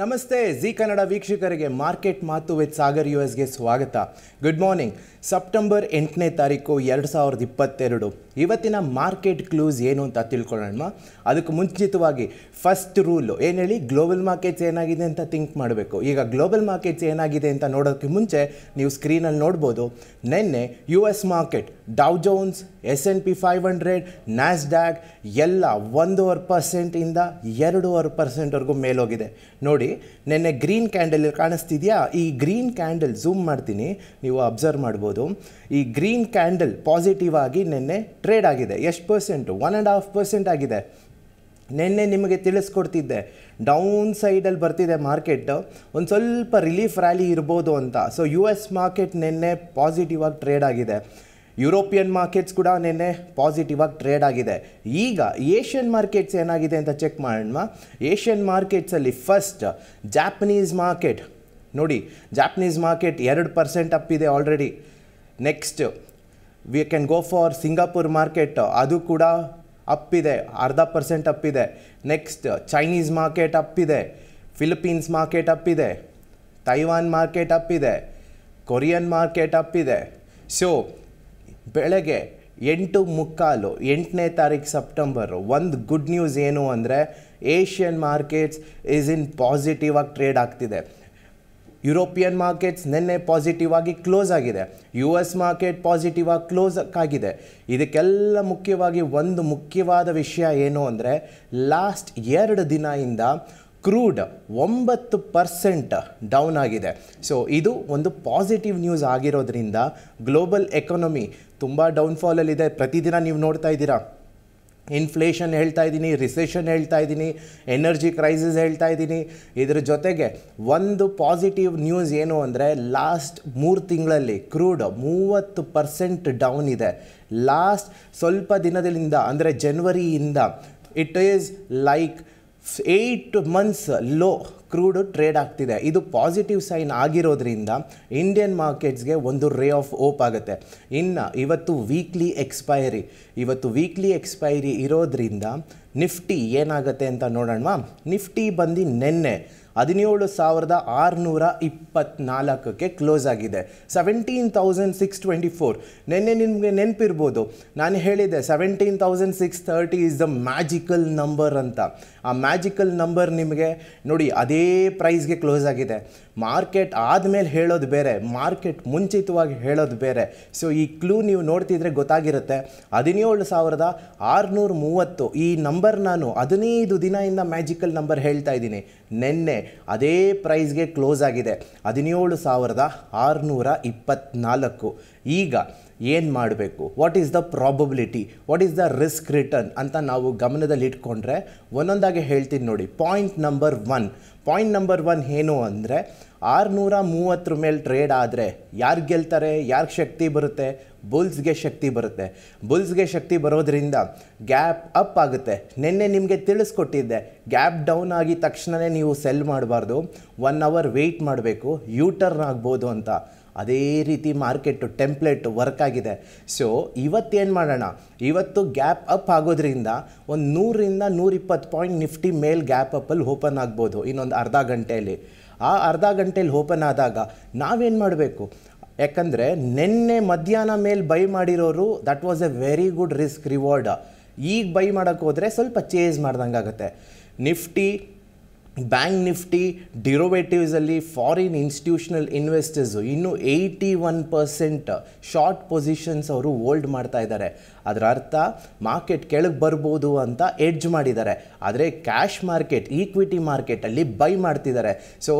ನಮಸ್ತೆ ಜಿ ಕನ್ನಡ ವೀಕ್ಷಕರಿಗೆ ಮಾರ್ಕೆಟ್ ಮಾತು ವಿತ್ ಸಾಗರ್ ಯು ಎಸ್ಗೆ ಸ್ವಾಗತ ಗುಡ್ ಮಾರ್ನಿಂಗ್ ಸೆಪ್ಟೆಂಬರ್ ಎಂಟನೇ ತಾರೀಕು ಎರಡು ಸಾವಿರದ ಇಪ್ಪತ್ತೆರಡು ಇವತ್ತಿನ ಮಾರ್ಕೆಟ್ ಕ್ಲೂಸ್ ಏನು ಅಂತ ತಿಳ್ಕೊಳ್ಳೋಣ ಅದಕ್ಕೆ ಮುಂಚಿತವಾಗಿ ಫಸ್ಟ್ ರೂಲು ಏನು ಹೇಳಿ ಗ್ಲೋಬಲ್ ಮಾರ್ಕೆಟ್ಸ್ ಏನಾಗಿದೆ ಅಂತ ಥಿಂಕ್ ಮಾಡಬೇಕು ಈಗ ಗ್ಲೋಬಲ್ ಮಾರ್ಕೆಟ್ಸ್ ಏನಾಗಿದೆ ಅಂತ ನೋಡೋದಕ್ಕೆ ಮುಂಚೆ ನೀವು ಸ್ಕ್ರೀನಲ್ಲಿ ನೋಡ್ಬೋದು ನಿನ್ನೆ U S market Dow Jones S and P five hundred Nasdaq ಎಲ್ಲ ಒಂದೂವರೆ ಪರ್ಸೆಂಟಿಂದ ಎರಡೂವರೆ ಪರ್ಸೆಂಟ್ವರೆಗೂ ಮೇಲೋಗಿದೆ ನೋಡಿ ನೆನ್ನೆ ಗ್ರೀನ್ ಕ್ಯಾಂಡಲ್ ಕಾಣಿಸ್ತಿದೆಯಾ ಈ ಗ್ರೀನ್ ಕ್ಯಾಂಡಲ್ ಝೂಮ್ ಮಾಡ್ತೀನಿ ನೀವು ಅಬ್ಸರ್ವ್ ಮಾಡ್ಬೋದು ಈ ಗ್ರೀನ್ ಕ್ಯಾಂಡಲ್ ಪಾಸಿಟಿವ್ ಆಗಿ ನಿನ್ನೆ ಟ್ರೇಡ್ ಆಗಿದೆ ಎಷ್ಟು percent one and half percent ಆಗಿದೆ ನಿನ್ನೆ ನಿಮಗೆ ತಿಳಿಸ್ಕೊಡ್ತಿದ್ದೆ ಡೌನ್ ಸೈಡಲ್ಲಿ ಬರ್ತಿದೆ ಮಾರ್ಕೆಟ್ ಒಂದು ಸ್ವಲ್ಪ ರಿಲೀಫ್ ರ್ಯಾಲಿ ಇರ್ಬೋದು ಅಂತ ಸೊ ಯು ಎಸ್ ಮಾರ್ಕೆಟ್ ನಿನ್ನೆ ಪಾಸಿಟಿವ್ ಆಗಿ ಟ್ರೇಡ್ ಆಗಿದೆ ಯುರೋಪಿಯನ್ ಮಾರ್ಕೆಟ್ಸ್ ಕೂಡ ನಿನ್ನೆ ಪಾಸಿಟಿವ್ ಆಗಿ ಟ್ರೇಡ್ ಆಗಿದೆ ಈಗ ಏಷ್ಯನ್ ಮಾರ್ಕೆಟ್ಸ್ ಏನಾಗಿದೆ ಅಂತ ಚೆಕ್ ಮಾಡೋಣ ಏಷ್ಯನ್ ಮಾರ್ಕೆಟ್ಸಲ್ಲಿ ಫಸ್ಟ್ ಜಾಪನೀಸ್ ಮಾರ್ಕೆಟ್ ನೋಡಿ ಜಾಪನೀಸ್ ಮಾರ್ಕೆಟ್ ಎರಡು ಪರ್ಸೆಂಟ್ ಅಪ್ ಇದೆ already next we can go for Singapore market ಅದು ಕೂಡ ಅಪ್ ಇದೆ ಅರ್ಧ ಪರ್ಸೆಂಟ್ ಅಪ್ ಇದೆ ನೆಕ್ಸ್ಟ್ ಚೈನೀಸ್ ಮಾರ್ಕೆಟ್ ಅಪ್ ಇದೆ ಫಿಲಿಪೀನ್ಸ್ ಮಾರ್ಕೆಟ್ ಅಪ್ ಇದೆ ತೈವಾನ್ ಮಾರ್ಕೆಟ್ ಅಪ್ ಇದೆ ಕೊರಿಯನ್ ಮಾರ್ಕೆಟ್ ಅಪ್ ಇದೆ ಸೊ ಬೆಳಗ್ಗೆ ಎಂಟು ಮುಕ್ಕಾಲು ಎಂಟನೇ ತಾರೀಕು ಸೆಪ್ಟೆಂಬರು ಒಂದು ಗುಡ್ ನ್ಯೂಸ್ ಏನು ಅಂದರೆ Asian markets is in positive ಆಗಿ ಟ್ರೇಡ್ ಆಗ್ತಿದೆ ಯುರೋಪಿಯನ್ ಮಾರ್ಕೆಟ್ಸ್ ನಿನ್ನೆ ಪಾಸಿಟಿವ್ ಆಗಿ ಕ್ಲೋಸ್ ಆಗಿದೆ ಯು ಎಸ್ ಮಾರ್ಕೆಟ್ ಪಾಸಿಟಿವ್ ಆಗಿ ಕ್ಲೋಸ್ ಆಗಿದೆ ಇದಕ್ಕೆಲ್ಲ ಮುಖ್ಯವಾಗಿ ಒಂದು ಮುಖ್ಯವಾದ ವಿಷಯ ಏನು ಅಂದರೆ ಲಾಸ್ಟ್ ಎರಡು ದಿನದಿಂದ ಕ್ರೂಡ್ ಒಂಬತ್ತು ಪರ್ಸೆಂಟ್ ಡೌನ್ ಆಗಿದೆ ಸೊ ಇದು ಒಂದು ಪಾಸಿಟಿವ್ ನ್ಯೂಸ್ ಆಗಿರೋದ್ರಿಂದ ಗ್ಲೋಬಲ್ ಎಕಾನಮಿ ತುಂಬ ಡೌನ್ಫಾಲಲ್ಲಿದೆ ಪ್ರತಿದಿನ ನೀವು ನೋಡ್ತಾ ಇದ್ದೀರಾ ಇನ್ಫ್ಲೇಷನ್ ಹೇಳ್ತಾ ಇದ್ದೀನಿ ರಿಸೆಷನ್ ಹೇಳ್ತಾ ಇದ್ದೀನಿ ಎನರ್ಜಿ ಕ್ರೈಸಿಸ್ ಹೇಳ್ತಾ ಇದ್ದೀನಿ ಇದರ ಜೊತೆಗೆ ಒಂದು ಪಾಸಿಟಿವ್ ನ್ಯೂಸ್ ಏನು ಅಂದರೆ ಲಾಸ್ಟ್ ಮೂರು ತಿಂಗಳಲ್ಲಿ ಕ್ರೂಡ್ ಮೂವತ್ತು ಪರ್ಸೆಂಟ್ ಡೌನ್ ಇದೆ ಲಾಸ್ಟ್ ಸ್ವಲ್ಪ ದಿನದಿಂದ ಅಂದರೆ ಜನ್ವರಿಯಿಂದ it is like eight months low crude trade ಆಗ್ತಿದೆ ಇದು ಪಾಸಿಟಿವ್ ಸೈನ್ ಆಗಿರೋದ್ರಿಂದ ಇಂಡಿಯನ್ ಮಾರ್ಕೆಟ್ಸ್ಗೆ ಒಂದು ರೇ ಆಫ್ ಓಪ್ ಆಗುತ್ತೆ ಇನ್ನು ಇವತ್ತು ವೀಕ್ಲಿ ಎಕ್ಸ್ಪೈರಿ ಇವತ್ತು ವೀಕ್ಲಿ ಎಕ್ಸ್ಪೈರಿ ಇರೋದ್ರಿಂದ ನಿಫ್ಟಿ ಏನಾಗುತ್ತೆ ಅಂತ ನೋಡೋಣ ನಿಫ್ಟಿ ಬಂದು ನಿನ್ನೆ ಹದಿನೇಳು ಸಾವಿರದ ಆರುನೂರ ಇಪ್ಪತ್ನಾಲ್ಕಕ್ಕೆ ಕ್ಲೋಸ್ ಆಗಿದೆ seventeen thousand six twenty four ನಿನ್ನೆ ನಿಮಗೆ ನೆನಪಿರ್ಬೋದು ನಾನು ಹೇಳಿದೆ seventeen thousand six thirty is the magical number ಅಂತ ಆ ಮ್ಯಾಜಿಕಲ್ ನಂಬರ್ ನಿಮಗೆ ನೋಡಿ ಅದೇ ಪ್ರೈಸ್ಗೆ ಕ್ಲೋಸ್ ಆಗಿದೆ ಮಾರ್ಕೆಟ್ ಆದಮೇಲೆ ಹೇಳೋದು ಬೇರೆ ಮಾರ್ಕೆಟ್ ಮುಂಚಿತವಾಗಿ ಹೇಳೋದು ಬೇರೆ ಸೊ ಈ ಕ್ಲೂ ನೀವು ನೋಡ್ತಿದ್ರೆ ಗೊತ್ತಾಗಿರುತ್ತೆ ಹದಿನೇಳು ಸಾವಿರದ ಆರುನೂರ ಮೂವತ್ತು ಈ ನಂಬರ್ ನಾನು ಹದಿನೈದು ದಿನದಿಂದ ಮ್ಯಾಜಿಕಲ್ ನಂಬರ್ ಹೇಳ್ತಾ ಇದ್ದೀನಿ ನಿನ್ನೆ ಅದೇ ಪ್ರೈಸ್ಗೆ ಕ್ಲೋಸ್ ಆಗಿದೆ ಹದಿನೇಳು ಸಾವಿರದ ಆರುನೂರ ಇಪ್ಪತ್ತ್ನಾಲ್ಕು ಈಗ ಏನು ಮಾಡಬೇಕು what is the probability what is the risk return ಅಂತ ನಾವು ಗಮನದಲ್ಲಿ ಇಟ್ಕೊಂಡ್ರೆ ಒಂದೊಂದಾಗಿ ಹೇಳ್ತೀನಿ ನೋಡಿ point number one point number one ಏನು ಅಂದರೆ ಆರುನೂರ ಮೂವತ್ತರ ಮೇಲೆ ಟ್ರೇಡ್ ಆದರೆ ಯಾರು ಗೆಲ್ತಾರೆ ಯಾರಿಗೆ ಶಕ್ತಿ ಬರುತ್ತೆ ಬುಲ್ಸ್ಗೆ ಶಕ್ತಿ ಬರುತ್ತೆ ಬುಲ್ಸ್ಗೆ ಶಕ್ತಿ ಬರೋದ್ರಿಂದ ಗ್ಯಾಪ್ ಅಪ್ ಆಗುತ್ತೆ ನಿನ್ನೆ ನಿಮಗೆ ತಿಳಿಸ್ಕೊಟ್ಟಿದ್ದೆ ಗ್ಯಾಪ್ ಡೌನ್ ಆಗಿ ತಕ್ಷಣವೇ ನೀವು ಸೆಲ್ ಮಾಡಬಾರ್ದು ಒನ್ ಅವರ್ ವೆಯ್ಟ್ ಮಾಡಬೇಕು ಯೂ ಟರ್ನ್ ಆಗ್ಬೋದು ಅಂತ ಅದೇ ರೀತಿ ಮಾರ್ಕೆಟು ಟೆಂಪ್ಲೇಟು ವರ್ಕ್ ಆಗಿದೆ ಸೊ ಇವತ್ತೇನು ಮಾಡೋಣ ಇವತ್ತು ಗ್ಯಾಪ್ ಅಪ್ ಆಗೋದ್ರಿಂದ ಒಂದು ನೂರಿಂದ ನೂರಿಪ್ಪತ್ತು ಪಾಯಿಂಟ್ ನಿಫ್ಟಿ ಮೇಲ್ ಗ್ಯಾಪ್ ಅಪ್ಪಲ್ಲಿ ಓಪನ್ ಆಗ್ಬೋದು ಇನ್ನೊಂದು ಅರ್ಧ ಗಂಟೆಯಲ್ಲಿ ಆ ಅರ್ಧ ಗಂಟೆಯಲ್ಲಿ ಓಪನ್ ಆದಾಗ ನಾವೇನು ಮಾಡಬೇಕು ಯಾಕಂದರೆ ನಿನ್ನೆ ಮಧ್ಯಾಹ್ನ ಮೇಲೆ ಬೈ ಮಾಡಿರೋರು that was a very good risk reward ಈಗ ಬೈ ಮಾಡೋಕ್ಕೋದ್ರೆ ಸ್ವಲ್ಪ ಚೇಂಜ್ ಮಾಡ್ದಂಗೆ ಆಗುತ್ತೆ ನಿಫ್ಟಿ ಬ್ಯಾಂಕ್ ನಿಫ್ಟಿ ಡಿರೋವೇಟಿವ್ಸಲ್ಲಿ ಫಾರಿನ್ ಇನ್ಸ್ಟಿಟ್ಯೂಷನಲ್ ಇನ್ವೆಸ್ಟರ್ಸು ಇನ್ನೂ eighty one percent short positions ಅವರು ಹೋಲ್ಡ್ ಮಾಡ್ತಾ ಇದ್ದಾರೆ ಅದರ ಅರ್ಥ ಮಾರ್ಕೆಟ್ ಕೆಳಗೆ ಬರ್ಬೋದು ಅಂತ ಎಡ್ಜ್ ಮಾಡಿದ್ದಾರೆ ಆದರೆ ಕ್ಯಾಶ್ ಮಾರ್ಕೆಟ್ ಈಕ್ವಿಟಿ ಮಾರ್ಕೆಟಲ್ಲಿ ಬೈ ಮಾಡ್ತಿದ್ದಾರೆ ಸೊ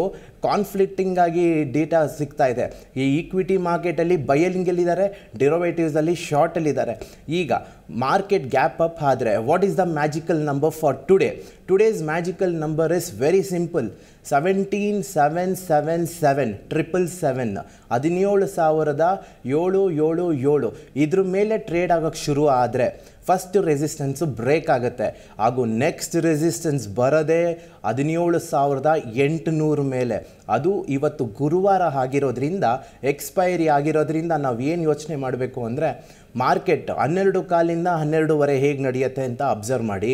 ಕಾನ್ಫ್ಲಿಕ್ಟಿಂಗ್ ಆಗಿ ಡೇಟಾ ಸಿಗ್ತಾ ಇದೆ ಈ ಈಕ್ವಿಟಿ ಮಾರ್ಕೆಟಲ್ಲಿ ಬೈಯಲಿಂಗಲ್ಲಿದ್ದಾರೆ ಡಿರೋವೇಟಿವ್ಸಲ್ಲಿ ಶಾರ್ಟಲ್ಲಿದ್ದಾರೆ ಈಗ ಮಾರ್ಕೆಟ್ ಗ್ಯಾಪ್ ಅಪ್ ಆದರೆ what is the magical number for today today's magical number is very simple seventeen seven seven seven triple seven ಹದಿನೇಳು ಸಾವಿರದ ಏಳು ಏಳು ಏಳು ಇದ್ರ ಮೇಲೆ ಟ್ರೇಡ್ ಆಗೋಕ್ಕೆ ಶುರು ಆದರೆ ಫಸ್ಟ್ ರೆಸಿಸ್ಟೆನ್ಸು ಬ್ರೇಕ್ ಆಗುತ್ತೆ ಹಾಗೂ ನೆಕ್ಸ್ಟ್ ರೆಸಿಸ್ಟೆನ್ಸ್ ಬರೋದೇ ಹದಿನೇಳು ಸಾವಿರದ ಎಂಟುನೂರು ಮೇಲೆ ಅದು ಇವತ್ತು ಗುರುವಾರ ಆಗಿರೋದ್ರಿಂದ ಎಕ್ಸ್ಪೈರಿ ಆಗಿರೋದ್ರಿಂದ ನಾವು ಏನು ಯೋಚನೆ ಮಾಡಬೇಕು ಅಂದರೆ ಮಾರ್ಕೆಟ್ ಹನ್ನೆರಡು ಕಾಲಿಂದ ಹನ್ನೆರಡೂವರೆ ಹೇಗೆ ನಡೆಯುತ್ತೆ ಅಂತ ಅಬ್ಸರ್ವ್ ಮಾಡಿ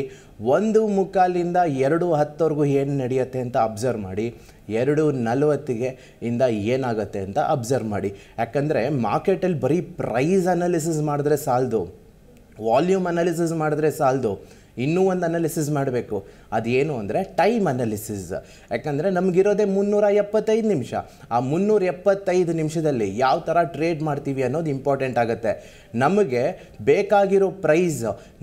ಒಂದು ಮುಕ್ಕಾಲಿಂದ ಎರಡು ಹತ್ತವರೆಗೂ ಏನು ನಡೆಯುತ್ತೆ ಅಂತ ಅಬ್ಸರ್ವ್ ಮಾಡಿ ಎರಡು ನಲವತ್ತಿಗೆ ಇಂದ ಏನಾಗುತ್ತೆ ಅಂತ ಅಬ್ಸರ್ವ್ ಮಾಡಿ ಯಾಕಂದರೆ ಮಾರ್ಕೆಟಲ್ಲಿ ಬರೀ ಪ್ರೈಸ್ ಅನಾಲಿಸಿಸ್ ಮಾಡಿದ್ರೆ ಸಾಲದು ವಾಲ್ಯೂಮ್ ಅನಾಲಿಸಿಸ್ ಮಾಡಿದ್ರೆ ಸಾಲದು ಇನ್ನೂ ಒಂದು ಅನಾಲಿಸಿಸ್ ಮಾಡಬೇಕು ಅದೇನು ಅಂದರೆ ಟೈಮ್ ಅನಾಲಿಸಿಸ್ ಯಾಕಂದರೆ ನಮಗಿರೋದೇ ಮುನ್ನೂರ ಎಪ್ಪತ್ತೈದು ನಿಮಿಷ ಆ ಮುನ್ನೂರ ಎಪ್ಪತ್ತೈದು ನಿಮಿಷದಲ್ಲಿ ಯಾವ ಥರ ಟ್ರೇಡ್ ಮಾಡ್ತೀವಿ ಅನ್ನೋದು ಇಂಪಾರ್ಟೆಂಟ್ ಆಗುತ್ತೆ ನಮಗೆ ಬೇಕಾಗಿರೋ ಪ್ರೈಸ್